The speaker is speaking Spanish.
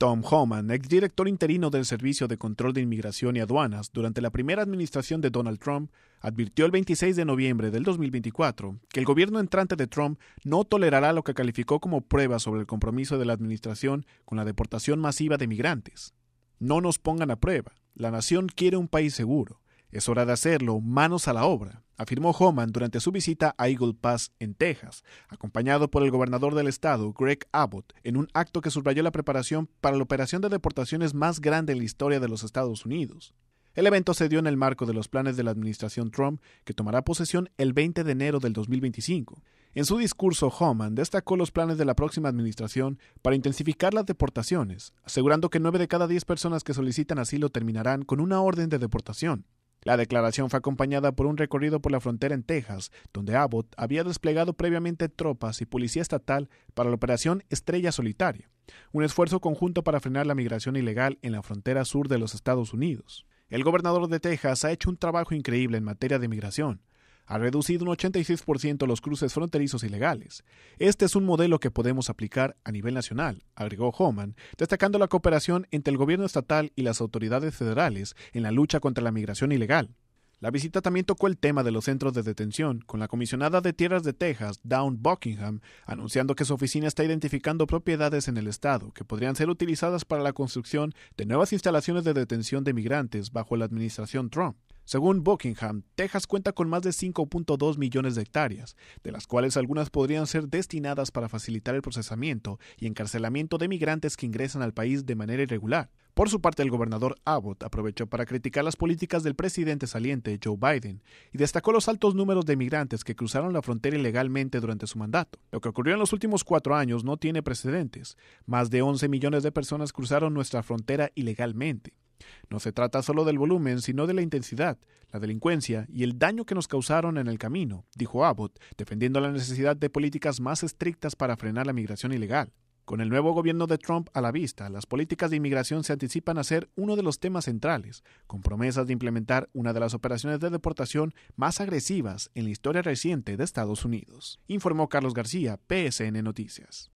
Tom Homan, exdirector interino del Servicio de Control de Inmigración y Aduanas durante la primera administración de Donald Trump, advirtió el 26 de noviembre del 2024 que el gobierno entrante de Trump no tolerará lo que calificó como prueba sobre el compromiso de la administración con la deportación masiva de migrantes. No nos pongan a prueba. La nación quiere un país seguro. Es hora de hacerlo, manos a la obra afirmó Homan durante su visita a Eagle Pass en Texas, acompañado por el gobernador del estado, Greg Abbott, en un acto que subrayó la preparación para la operación de deportaciones más grande en la historia de los Estados Unidos. El evento se dio en el marco de los planes de la administración Trump, que tomará posesión el 20 de enero del 2025. En su discurso, Homan destacó los planes de la próxima administración para intensificar las deportaciones, asegurando que nueve de cada 10 personas que solicitan asilo terminarán con una orden de deportación. La declaración fue acompañada por un recorrido por la frontera en Texas, donde Abbott había desplegado previamente tropas y policía estatal para la operación Estrella Solitaria, un esfuerzo conjunto para frenar la migración ilegal en la frontera sur de los Estados Unidos. El gobernador de Texas ha hecho un trabajo increíble en materia de migración, ha reducido un 86% los cruces fronterizos ilegales. Este es un modelo que podemos aplicar a nivel nacional, agregó Homan, destacando la cooperación entre el gobierno estatal y las autoridades federales en la lucha contra la migración ilegal. La visita también tocó el tema de los centros de detención, con la comisionada de Tierras de Texas, Dawn Buckingham, anunciando que su oficina está identificando propiedades en el estado que podrían ser utilizadas para la construcción de nuevas instalaciones de detención de migrantes bajo la administración Trump. Según Buckingham, Texas cuenta con más de 5.2 millones de hectáreas, de las cuales algunas podrían ser destinadas para facilitar el procesamiento y encarcelamiento de migrantes que ingresan al país de manera irregular. Por su parte, el gobernador Abbott aprovechó para criticar las políticas del presidente saliente Joe Biden y destacó los altos números de migrantes que cruzaron la frontera ilegalmente durante su mandato. Lo que ocurrió en los últimos cuatro años no tiene precedentes. Más de 11 millones de personas cruzaron nuestra frontera ilegalmente. No se trata solo del volumen, sino de la intensidad, la delincuencia y el daño que nos causaron en el camino, dijo Abbott, defendiendo la necesidad de políticas más estrictas para frenar la migración ilegal. Con el nuevo gobierno de Trump a la vista, las políticas de inmigración se anticipan a ser uno de los temas centrales, con promesas de implementar una de las operaciones de deportación más agresivas en la historia reciente de Estados Unidos, informó Carlos García, PSN Noticias.